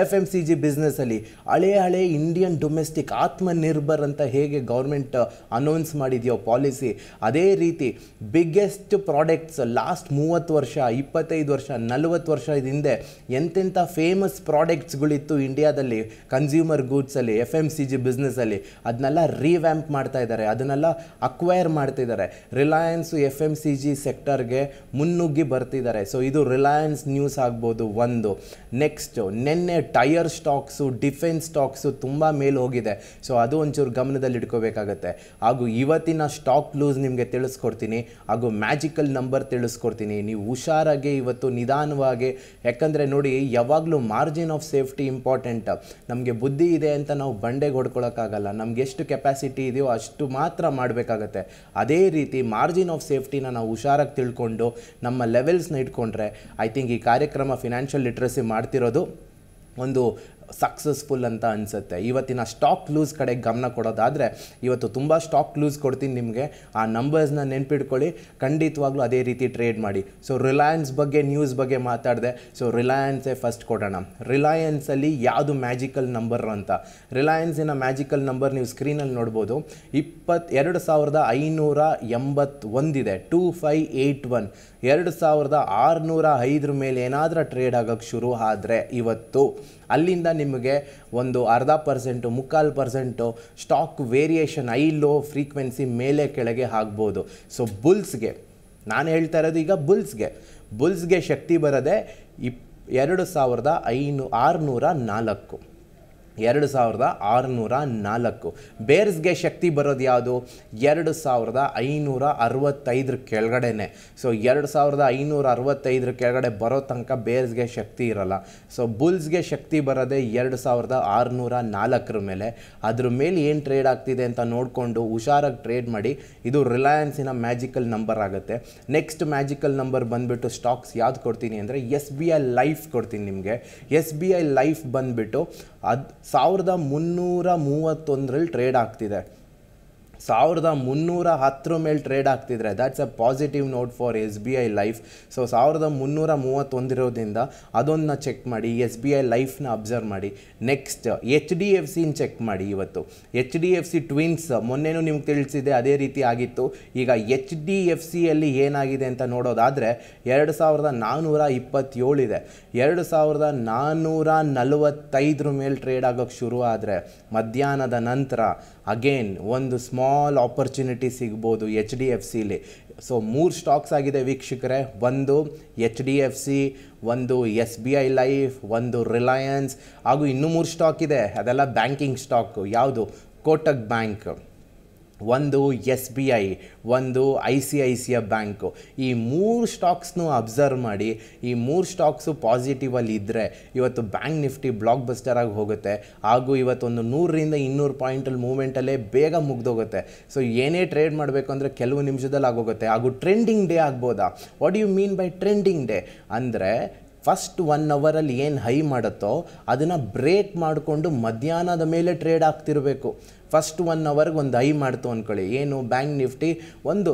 ಎಫ್ ಎಮ್ ಸಿ ಜಿ ಬಿಸ್ನೆಸ್ಸಲ್ಲಿ ಹಳೆ ಹಳೆ ಇಂಡಿಯನ್ ಡೊಮೆಸ್ಟಿಕ್ ಆತ್ಮನಿರ್ಭರ್ ಅಂತ ಹೇಗೆ ಗೌರ್ಮೆಂಟ್ ಅನೌನ್ಸ್ ಮಾಡಿದೆಯೋ ಪಾಲಿಸಿ ಅದೇ ರೀತಿ ಬಿಗ್ಗೆಸ್ಟ್ ಪ್ರಾಡಕ್ಟ್ಸ್ ಲಾಸ್ಟ್ ಮೂವತ್ತು ವರ್ಷ ಇಪ್ಪತ್ತೈದು ವರ್ಷ ನಲವತ್ತು ವರ್ಷ ಹಿಂದೆ ಎಂತೆಂಥ ಫೇಮಸ್ ಪ್ರಾಡಕ್ಟ್ಸ್ಗಳಿತ್ತು ಇಂಡಿಯಾದಲ್ಲಿ ಕನ್ಸ್ಯೂಮರ್ ಗೂಡ್ಸಲ್ಲಿ ಎಫ್ ಎಮ್ ಸಿ ಜಿ ಬಿಸ್ನೆಸ್ಸಲ್ಲಿ ಅದನ್ನೆಲ್ಲ ರಿವ್ಯಾಂಪ್ ಮಾಡ್ತಾ ಇದ್ದಾರೆ ಅದನ್ನೆಲ್ಲ ಅಕ್ವೈರ್ ಮಾಡ್ತಿದ್ದಾರೆ Reliance F M C G ಸೆಕ್ಟರ್ಗೆ ಮುನ್ನುಗ್ಗಿ ಬರ್ತಿದ್ದಾರೆ ಸೊ ಇದು ರಿಲಯನ್ಸ್ ಫೈನಾನ್ಸ್ ನ್ಯೂಸ್ ಆಗ್ಬೋದು ಒಂದು ನೆಕ್ಸ್ಟು ನಿನ್ನೆ ಟೈರ್ ಸ್ಟಾಕ್ಸು ಡಿಫೆನ್ಸ್ ಸ್ಟಾಕ್ಸು ತುಂಬ ಮೇಲೆ ಹೋಗಿದೆ ಸೊ ಅದು ಒಂಚೂರು ಗಮನದಲ್ಲಿ ಇಟ್ಕೋಬೇಕಾಗತ್ತೆ ಹಾಗೂ ಇವತ್ತಿನ ಸ್ಟಾಕ್ ಲೂಸ್ ನಿಮಗೆ ತಿಳಿಸ್ಕೊಡ್ತೀನಿ ಹಾಗೂ ಮ್ಯಾಜಿಕಲ್ ನಂಬರ್ ತಿಳಿಸ್ಕೊಡ್ತೀನಿ ನೀವು ಹುಷಾರಾಗಿ ಇವತ್ತು ನಿಧಾನವಾಗಿ ಯಾಕಂದರೆ ನೋಡಿ ಯಾವಾಗಲೂ ಮಾರ್ಜಿನ್ ಆಫ್ ಸೇಫ್ಟಿ ಇಂಪಾರ್ಟೆಂಟ್ ನಮಗೆ ಬುದ್ಧಿ ಇದೆ ಅಂತ ನಾವು ಬಂಡೆಗೆ ಹೊಡ್ಕೊಳಕ್ಕಾಗಲ್ಲ ನಮ್ಗೆ ಎಷ್ಟು ಕೆಪಾಸಿಟಿ ಇದೆಯೋ ಅಷ್ಟು ಮಾತ್ರ ಮಾಡಬೇಕಾಗತ್ತೆ ಅದೇ ರೀತಿ ಮಾರ್ಜಿನ್ ಆಫ್ ಸೇಫ್ಟಿನ ನಾವು ಹುಷಾರಾಗಿ ತಿಳ್ಕೊಂಡು ನಮ್ಮ ಲೆವೆಲ್ಸ್ನ ಇಟ್ಕೊಂಡ್ರೆ ಐ ಥಿಂಕ್ ಈ ಕಾರ್ಯಕ್ರಮ ಫಿನಾನ್ಷಿಯಲ್ ಲಿಟ್ರಸಿ ಮಾಡ್ತಿರೋದು ಒಂದು ಸಕ್ಸಸ್ಫುಲ್ ಅಂತ ಅನಿಸುತ್ತೆ ಇವತ್ತಿನ ಸ್ಟಾಕ್ ಲೂಸ್ ಕಡೆ ಗಮನ ಕೊಡೋದಾದರೆ ಇವತ್ತು ತುಂಬ ಸ್ಟಾಕ್ ಲೂಸ್ ಕೊಡ್ತೀನಿ ನಿಮಗೆ ಆ ನಂಬರ್ಸ್ನ ನೆನ್ಪಿಟ್ಕೊಳ್ಳಿ ಖಂಡಿತವಾಗ್ಲೂ ಅದೇ ರೀತಿ ಟ್ರೇಡ್ ಮಾಡಿ ಸೊ ರಿಲಯನ್ಸ್ ಬಗ್ಗೆ ನ್ಯೂಸ್ ಬಗ್ಗೆ ಮಾತಾಡಿದೆ ಸೊ ರಿಲಯನ್ಸೇ ಫಸ್ಟ್ ಕೊಡೋಣ ರಿಲಯನ್ಸಲ್ಲಿ ಯಾವುದು ಮ್ಯಾಜಿಕಲ್ ನಂಬರ್ ಅಂತ ರಿಲಯನ್ಸಿನ ಮ್ಯಾಜಿಕಲ್ ನಂಬರ್ ನೀವು ಸ್ಕ್ರೀನಲ್ಲಿ ನೋಡ್ಬೋದು ಇಪ್ಪತ್ತು ಎರಡು ಸಾವಿರದ ಐನೂರ ಎಂಬತ್ತೊಂದಿದೆ ಟೂ ಫೈ ಏಯ್ಟ್ ಒನ್ ಎರಡು ಸಾವಿರದ ಆರುನೂರ ಐದರ ಮೇಲೆ ಏನಾದರೂ ಟ್ರೇಡ್ ಆಗೋಕ್ಕೆ ಶುರು ಆದರೆ ಇವತ್ತು ಅಲ್ಲಿಂದ ನಿಮಗೆ ಒಂದು ಅರ್ಧ ಪರ್ಸೆಂಟು ಮುಕ್ಕಾಲು percent stock variation high low frequency ಮೇಲೆ ಕೆಳಗೆ ಆಗ್ಬೋದು ಸೊ ಬುಲ್ಸ್ಗೆ ನಾನು ಹೇಳ್ತಾ ಇರೋದು ಈಗ ಬುಲ್ಸ್ಗೆ ಬುಲ್ಸ್ಗೆ ಶಕ್ತಿ ಬರದೆ ಇಪ್ ಎರಡು ಸಾವಿರದ ಐನೂ ಆರುನೂರ ನಾಲ್ಕು ಎರಡು ಸಾವಿರದ ಆರುನೂರ ನಾಲ್ಕು ಬೇರ್ಸ್ಗೆ ಶಕ್ತಿ ಬರೋದು ಯಾವುದು ಎರಡು ಸಾವಿರದ ಐನೂರ ಅರವತ್ತೈದರ ಕೆಳಗಡೆನೆ ಸೊ ಎರಡು ಸಾವಿರದ ಐನೂರ ಅರವತ್ತೈದರ ಕೆಳಗಡೆ ಬರೋ ತನಕ ಬೇರ್ಸ್ಗೆ ಶಕ್ತಿ ಇರಲ್ಲ ಸೊ ಬುಲ್ಸ್ಗೆ ಶಕ್ತಿ ಬರೋದೇ ಎರಡು ಸಾವಿರದ ಆರುನೂರ ನಾಲ್ಕರ ಮೇಲೆ ಅದ್ರ ಮೇಲೆ ಏನು ಟ್ರೇಡ್ ಆಗ್ತಿದೆ ಅಂತ ನೋಡಿಕೊಂಡು ಹುಷಾರಾಗಿ ಟ್ರೇಡ್ ಮಾಡಿ ಇದು ರಿಲಯನ್ಸಿನ ಮ್ಯಾಜಿಕಲ್ ನಂಬರ್ ಆಗುತ್ತೆ ನೆಕ್ಸ್ಟ್ ಮ್ಯಾಜಿಕಲ್ ನಂಬರ್ ಬಂದುಬಿಟ್ಟು ಸ್ಟಾಕ್ಸ್ ಯಾವ್ದು ಕೊಡ್ತೀನಿ ಅಂದರೆ ಎಸ್ ಬಿ ಐ ಲೈಫ್ ಕೊಡ್ತೀನಿ ನಿಮಗೆ ಎಸ್ ಬಿ ಐ ಲೈಫ್ ಬಂದುಬಿಟ್ಟು ಅದು ಸಾವಿರದ ಮುನ್ನೂರ ಮೂವತ್ತೊಂದರಲ್ಲಿ ಟ್ರೇಡ್ ಆಗ್ತಿದೆ ಸಾವಿರದ ಮುನ್ನೂರ ಹತ್ತರ ಮೇಲೆ ಟ್ರೇಡ್ ಆಗ್ತಿದ್ರೆ that's a positive note for S B I life so ಸಾವಿರದ ಮುನ್ನೂರ ಮೂವತ್ತೊಂದಿರೋದ್ರಿಂದ ಅದೊಂದನ್ನ ಚೆಕ್ ಮಾಡಿ ಎಸ್ ಬಿ ಐ ಲೈಫ್ನ ಅಬ್ಸರ್ವ್ ಮಾಡಿ ನೆಕ್ಸ್ಟ್ ಎಚ್ ಡಿ ಎಫ್ ಸಿನ ಚೆಕ್ ಮಾಡಿ ಇವತ್ತು H D F C twins ಮೊನ್ನೆನೂ ನಿಮ್ಗೆ ತಿಳಿಸಿದೆ ಅದೇ ರೀತಿ ಆಗಿತ್ತು ಈಗ ಎಚ್ ಡಿ ಎಫ್ ಸಿಯಲ್ಲಿ ಏನಾಗಿದೆ ಅಂತ ನೋಡೋದಾದರೆ ಎರಡು ಸಾವಿರದ ನಾನ್ನೂರ ಇಪ್ಪತ್ತೇಳಿದೆ ಎರಡು ಸಾವಿರದ ನಾನ್ನೂರ ನಲವತ್ತೈದರ ಮೇಲೆ ಟ್ರೇಡ್ ಆಗೋಕ್ಕೆ ಶುರು ಆದರೆ ಮಧ್ಯಾಹ್ನದ ನಂತರ ಅಗೇನ್ ಒಂದು ಸ್ಮಾಲ್ ಸ್ಮಾಲ್ ಆಪರ್ಚುನಿಟಿ ಸಿಗ್ಬೋದು ಎಚ್ ಡಿ ಎಫ್ ಸಿಲಿ ಸೊ ಮೂರು ಸ್ಟಾಕ್ಸ್ ಆಗಿದೆ ವೀಕ್ಷಕರೇ ಒಂದು ಎಚ್ ಡಿ ಎಫ್ ಸಿ ಒಂದು ಎಸ್ ಬಿ ಐ ಲೈಫ್ ಒಂದು ರಿಲಯನ್ಸ್ ಹಾಗೂ ಇನ್ನೂ ಮೂರು ಸ್ಟಾಕ್ ಇದೆ ಅದೆಲ್ಲ ಬ್ಯಾಂಕಿಂಗ್ ಸ್ಟಾಕು ಯಾವುದು ಕೋಟಕ್ ಬ್ಯಾಂಕ್ ಒಂದು ಎಸ್ ಬಿ ಐ ಒಂದು I C I C I bank ಈ ಮೂರು ಸ್ಟಾಕ್ಸ್ನು ಅಬ್ಸರ್ವ್ ಮಾಡಿ ಈ ಮೂರು ಸ್ಟಾಕ್ಸು ಪಾಸಿಟಿವಲ್ಲಿ ಇದ್ದರೆ ಇವತ್ತು ಬ್ಯಾಂಕ್ ನಿಫ್ಟಿ ಬ್ಲಾಕ್ ಬಸ್ಟರಾಗಿ ಹೋಗುತ್ತೆ ಹಾಗೂ ಇವತ್ತೊಂದು ನೂರರಿಂದ ಇನ್ನೂರು ಪಾಯಿಂಟಲ್ಲಿ ಮೂಮೆಂಟಲ್ಲೇ ಬೇಗ ಮುಗ್ದೋಗುತ್ತೆ ಸೊ ಏನೇ ಟ್ರೇಡ್ ಮಾಡಬೇಕು ಅಂದರೆ ಕೆಲವು ನಿಮಿಷದಲ್ಲಿ ಆಗೋಗುತ್ತೆ ಹಾಗೂ ಟ್ರೆಂಡಿಂಗ್ ಡೇ ಆಗ್ಬೋದಾ what you mean by trending day ಅಂದರೆ ಫಸ್ಟ್ ಒನ್ ಅವರಲ್ಲಿ ಏನು ಹೈ ಮಾಡುತ್ತೋ ಅದನ್ನು ಬ್ರೇಕ್ ಮಾಡಿಕೊಂಡು ಮಧ್ಯಾಹ್ನದ ಮೇಲೆ ಟ್ರೇಡ್ ಆಗ್ತಿರಬೇಕು ಫಸ್ಟ್ ಒನ್ ಅವರ್ಗೆ ಒಂದು ಐ ಮಾಡ್ತು ಅಂದ್ಕೊಳ್ಳಿ ಏನು ಬ್ಯಾಂಕ್ ನಿಫ್ಟಿ ಒಂದು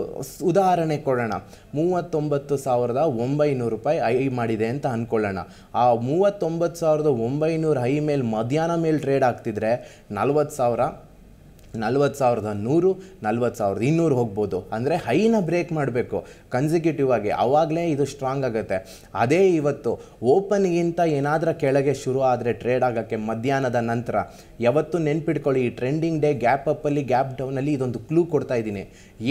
ಉದಾಹರಣೆ ಕೊಡೋಣ ಮೂವತ್ತೊಂಬತ್ತು ಸಾವಿರದ ಒಂಬೈನೂರು ರೂಪಾಯಿ ಐ ಮಾಡಿದೆ ಅಂತ ಅಂದ್ಕೊಳ್ಳೋಣ ಆ ಮೂವತ್ತೊಂಬತ್ತು ಸಾವಿರದ ಒಂಬೈನೂರು ಐ ಮೇಲೆ ಮಧ್ಯಾಹ್ನ ಮೇಲೆ ಟ್ರೇಡ್ ಆಗ್ತಿದ್ರೆ ನಲ್ವತ್ತು ಸಾವಿರ ನಲ್ವತ್ತು ಸಾವಿರದ ನೂರು ನಲ್ವತ್ತು ಸಾವಿರದ ಇನ್ನೂರು ಹೋಗ್ಬೋದು ಅಂದರೆ ಹೈನ ಬ್ರೇಕ್ ಮಾಡಬೇಕು ಕನ್ಸಿಕ್ಯೂಟಿವ್ ಆಗಿ ಆವಾಗಲೇ ಇದು ಸ್ಟ್ರಾಂಗ್ ಆಗುತ್ತೆ ಅದೇ ಇವತ್ತು ಓಪನ್ಗಿಂತ ಏನಾದರೂ ಕೆಳಗೆ ಶುರು ಆದರೆ ಟ್ರೇಡ್ ಆಗೋಕ್ಕೆ ಮಧ್ಯಾಹ್ನದ ನಂತರ ಯಾವತ್ತು ನೆನ್ಪಿಟ್ಕೊಳ್ಳಿ ಈ ಟ್ರೆಂಡಿಂಗ್ ಡೇ ಗ್ಯಾಪ್ ಅಪ್ಪಲ್ಲಿ ಗ್ಯಾಪ್ ಡೌನಲ್ಲಿ ಇದೊಂದು ಕ್ಲೂ ಕೊಡ್ತಾ ಇದ್ದೀನಿ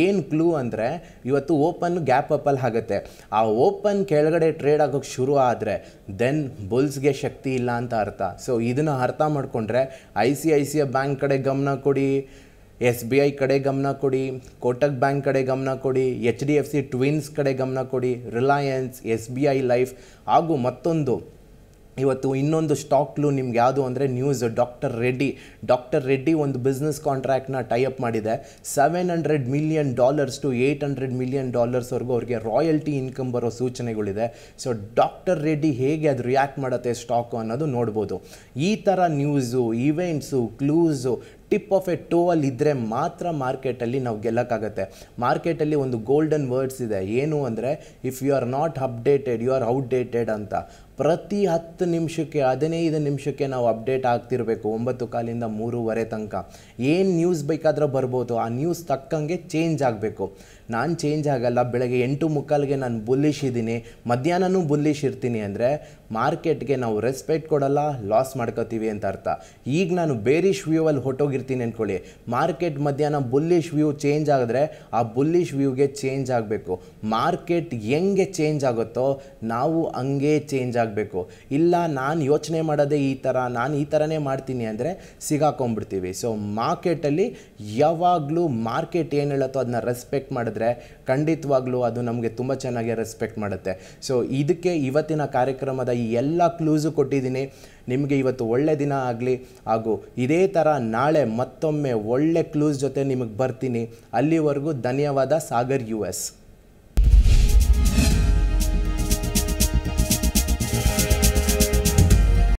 ಏನು ಕ್ಲೂ ಅಂದರೆ ಇವತ್ತು ಓಪನ್ ಗ್ಯಾಪ್ ಅಪ್ಪಲ್ಲಿ ಆಗುತ್ತೆ ಆ ಓಪನ್ ಕೆಳಗಡೆ ಟ್ರೇಡ್ ಆಗೋಕ್ಕೆ ಶುರು ಆದರೆ ದೆನ್ ಬುಲ್ಸ್ಗೆ ಶಕ್ತಿ ಇಲ್ಲ ಅಂತ ಅರ್ಥ ಸೊ ಇದನ್ನು ಅರ್ಥ ಮಾಡಿಕೊಂಡ್ರೆ I C I C I bank ಕಡೆ ಗಮನ ಕೊಡಿ ಎಸ್ ಬಿ ಐ ಕಡೆ ಗಮನ ಕೊಡಿ ಕೋಟಕ್ ಬ್ಯಾಂಕ್ ಕಡೆ ಗಮನ ಕೊಡಿ H D F C twins ಕಡೆ ಗಮನ ಕೊಡಿ Reliance S B I life ಹಾಗೂ ಮತ್ತೊಂದು ಇವತ್ತು ಇನ್ನೊಂದು ಸ್ಟಾಕ್ಲು ನಿಮ್ಗೆ ಯಾವುದು ಅಂದರೆ news doctor Reddy doctor Reddy ಒಂದು ಬಿಸ್ನೆಸ್ ಕಾಂಟ್ರಾಕ್ಟ್ನ ಟೈಅಪ್ ಮಾಡಿದೆ seven hundred million dollars to eight hundred million ಡಾಲರ್ಸ್ವರೆಗೂ ಅವ್ರಿಗೆ ರಾಯಲ್ಟಿ ಇನ್ಕಮ್ ಬರೋ ಸೂಚನೆಗಳಿದೆ ಸೊ ಡಾಕ್ಟರ್ ರೆಡ್ಡಿ ಹೇಗೆ ಅದು ರಿಯಾಕ್ಟ್ ಮಾಡುತ್ತೆ ಸ್ಟಾಕು ಅನ್ನೋದು ನೋಡ್ಬೋದು ಈ ಥರ news events clues tip off a ಅಲ್ಲಿ ಇದ್ದರೆ ಮಾತ್ರ ಮಾರ್ಕೆಟಲ್ಲಿ ನಾವು ಗೆಲ್ಲಕ್ಕಾಗತ್ತೆ ಮಾರ್ಕೆಟಲ್ಲಿ ಒಂದು ಗೋಲ್ಡನ್ ವರ್ಡ್ಸ್ ಇದೆ ಏನು ಅಂದರೆ if you are not updated you are outdated ಅಂತ ಪ್ರತಿ ಹತ್ತು ನಿಮಿಷಕ್ಕೆ ಹದಿನೈದು ನಿಮಿಷಕ್ಕೆ ನಾವು ಅಪ್ಡೇಟ್ ಆಗ್ತಿರಬೇಕು ಒಂಬತ್ತು ಕಾಲಿಂದ ಮೂರುವರೆ ತನಕ ಏನು ನ್ಯೂಸ್ ಬೇಕಾದರೂ ಬರ್ಬೋದು ಆ ನ್ಯೂಸ್ ತಕ್ಕಂಗೆ ಚೇಂಜ್ ಆಗಬೇಕು ನಾನು ಚೇಂಜ್ ಆಗಲ್ಲ ಬೆಳಗ್ಗೆ ಎಂಟು ಮುಕ್ಕಾಲಿಗೆ ನಾನು ಬುಲ್ಲಿಶ್ ಇದ್ದೀನಿ ಮಧ್ಯಾಹ್ನನೂ ಬುಲ್ಲಿಶ್ ಇರ್ತೀನಿ ಅಂದರೆ ಮಾರ್ಕೆಟ್ಗೆ ನಾವು ರೆಸ್ಪೆಕ್ಟ್ ಕೊಡಲ್ಲ ಲಾಸ್ ಮಾಡ್ಕೋತೀವಿ ಅಂತ ಅರ್ಥ ಈಗ ನಾನು ಬೇರಿಶ್ ವ್ಯೂ ಅಲ್ಲಿ ಹೊಟ್ಟೋಗಿರ್ತೀನಿ ಅಂದ್ಕೊಳ್ಳಿ ಮಾರ್ಕೆಟ್ ಮಧ್ಯಾಹ್ನ ಬುಲ್ಲಿಶ್ ವ್ಯೂ ಚೇಂಜ್ ಆದರೆ ಆ ಬುಲ್ಲಿಶ್ ವ್ಯೂಗೆ ಚೇಂಜ್ ಆಗಬೇಕು ಮಾರ್ಕೆಟ್ ಹೆಂಗೆ ಚೇಂಜ್ ಆಗುತ್ತೋ ನಾವು ಹಂಗೆ ಚೇಂಜ್ ಆಗಬೇಕು ಇಲ್ಲ ನಾನು ಯೋಚನೆ ಮಾಡೋದೇ ಈ ಥರ ನಾನು ಈ ಥರನೇ ಮಾಡ್ತೀನಿ ಅಂದರೆ ಸಿಗಾಕೊಂಡ್ಬಿಡ್ತೀವಿ ಸೊ ಮಾರ್ಕೆಟಲ್ಲಿ ಯಾವಾಗಲೂ ಮಾರ್ಕೆಟ್ ಏನು ಹೇಳುತ್ತೋ ಅದನ್ನ ರೆಸ್ಪೆಕ್ಟ್ ಮಾಡೋದು ಮಾಡಿದ್ರೆ ಖಂಡಿತವಾಗ್ಲೂ ಅದು ನಮಗೆ ತುಂಬ ಚೆನ್ನಾಗಿ ರೆಸ್ಪೆಕ್ಟ್ ಮಾಡುತ್ತೆ ಸೊ ಇದಕ್ಕೆ ಇವತ್ತಿನ ಕಾರ್ಯಕ್ರಮದ ಈ ಎಲ್ಲ ಕ್ಲೂಸು ಕೊಟ್ಟಿದ್ದೀನಿ ನಿಮಗೆ ಇವತ್ತು ಒಳ್ಳೆ ದಿನ ಆಗಲಿ ಹಾಗೂ ಇದೇ ಥರ ನಾಳೆ ಮತ್ತೊಮ್ಮೆ ಒಳ್ಳೆ ಕ್ಲೂಸ್ ಜೊತೆ ನಿಮಗೆ ಬರ್ತೀನಿ ಅಲ್ಲಿವರೆಗೂ ಧನ್ಯವಾದ ಸಾಗರ್ ಯು ಎಸ್